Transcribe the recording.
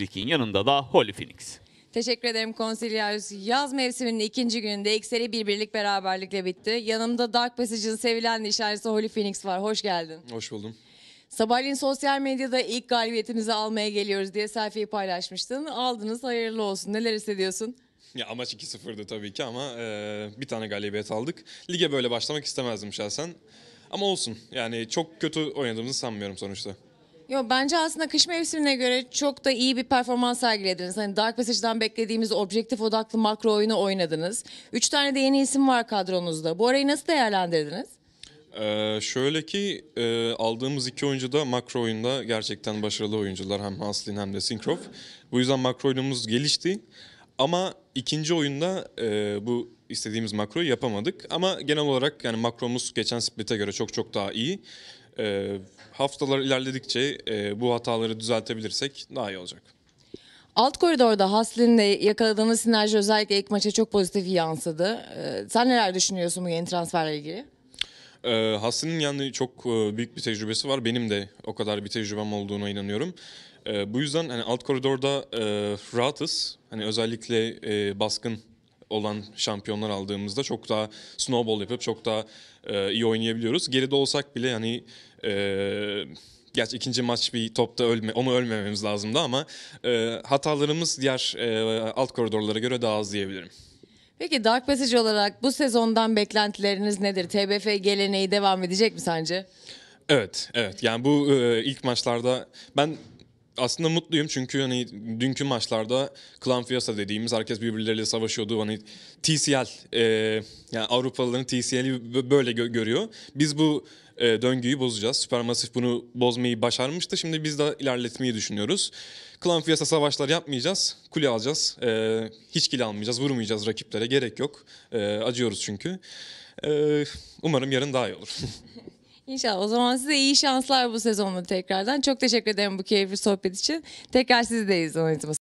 Frik'in yanında da Holy Phoenix. Teşekkür ederim Konsiliarius. Yaz mevsiminin ikinci gününde X'leri bir birlik beraberlikle bitti. Yanımda Dark Passage'ın sevilen nişanlısı Holy Phoenix var. Hoş geldin. Hoş buldum. Sabahleyin sosyal medyada ilk galibiyetimizi almaya geliyoruz diye selfie'yi paylaşmıştın. Aldınız hayırlı olsun. Neler hissediyorsun? Ya amaç 2-0'dı tabii ki ama e, bir tane galibiyet aldık. Lige böyle başlamak istemezdim şahsen. Ama olsun. Yani çok kötü oynadığımızı sanmıyorum sonuçta. Yo bence aslında kış mevsimine göre çok da iyi bir performans sergilediniz. Hani Dark Passage'dan beklediğimiz objektif odaklı makro oyunu oynadınız. Üç tane de yeni isim var kadronuzda. Bu arayı nasıl değerlendirdiniz? Ee, şöyle ki e, aldığımız iki oyuncu da makro oyunda gerçekten başarılı oyuncular hem Haslin hem de Sinkrov. Bu yüzden makro oyunumuz gelişti. Ama ikinci oyunda e, bu istediğimiz makroyu yapamadık. Ama genel olarak yani makromuz geçen split'e göre çok çok daha iyi e, haftalar ilerledikçe e, bu hataları düzeltebilirsek daha iyi olacak. Alt koridorda Haslin'le yakaladığınız sinerji özellikle ilk maça çok pozitif yansıdı. Ee, sen neler düşünüyorsun bu yeni transferle ilgili? Ee, Haslin'in yani çok e, büyük bir tecrübesi var. Benim de o kadar bir tecrübem olduğuna inanıyorum. Ee, bu yüzden hani alt koridorda e, rahatız. Hani özellikle e, baskın olan şampiyonlar aldığımızda çok daha snowball yapıp çok daha e, iyi oynayabiliyoruz. Geride olsak bile hani e, gerçi ikinci maç bir topta ölme onu ölmememiz lazımdı ama e, hatalarımız diğer e, alt koridorlara göre daha az diyebilirim. Peki Dark Passage olarak bu sezondan beklentileriniz nedir? TBF geleneği devam edecek mi sence? Evet, evet. Yani bu e, ilk maçlarda ben aslında mutluyum çünkü hani dünkü maçlarda Clan Fiesta dediğimiz herkes birbirleriyle savaşıyordu. Hani TCL e, yani Avrupalıların TCL'i böyle gö- görüyor. Biz bu e, döngüyü bozacağız. Supermassive bunu bozmayı başarmıştı. Şimdi biz de ilerletmeyi düşünüyoruz. Klan Fiesta savaşlar yapmayacağız. Kule alacağız. E, hiç kill almayacağız. Vurmayacağız rakiplere. Gerek yok. E, acıyoruz çünkü. E, umarım yarın daha iyi olur. İnşallah. O zaman size iyi şanslar bu sezonda tekrardan. Çok teşekkür ederim bu keyifli sohbet için. Tekrar sizi de izlemenizi